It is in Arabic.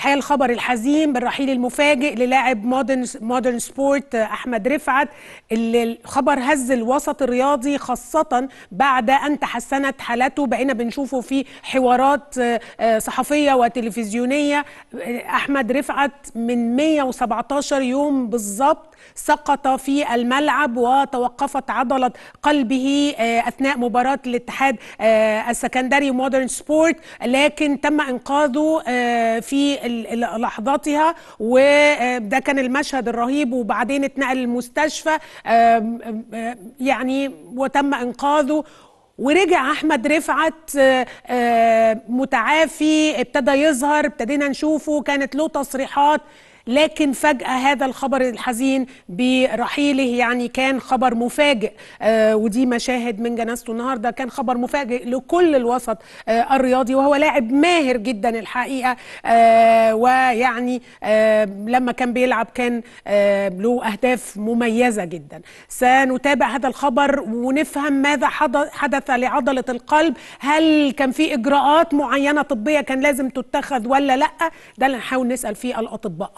الحقيقه الخبر الحزين بالرحيل المفاجئ للاعب مودرن مودرن سبورت آه، احمد رفعت اللي الخبر هز الوسط الرياضي خاصه بعد ان تحسنت حالته بقينا بنشوفه في حوارات آه، آه، صحفيه وتلفزيونيه احمد رفعت من 117 يوم بالظبط سقط في الملعب وتوقفت عضله قلبه اثناء مباراه الاتحاد السكندري مودرن سبورت لكن تم انقاذه في لحظاتها وده كان المشهد الرهيب وبعدين اتنقل المستشفى يعني وتم انقاذه ورجع احمد رفعت آه، آه، متعافي ابتدى يظهر ابتدينا نشوفه كانت له تصريحات لكن فجأة هذا الخبر الحزين برحيله يعني كان خبر مفاجئ آه، ودي مشاهد من جنازته النهاردة كان خبر مفاجئ لكل الوسط آه، الرياضي وهو لاعب ماهر جدا الحقيقة آه، ويعني لما كان بيلعب كان له أهداف مميزة جدا سنتابع هذا الخبر ونفهم ماذا حدث لعضلة القلب هل كان في إجراءات معينة طبية كان لازم تتخذ ولا لأ ده اللي هنحاول نسأل فيه الأطباء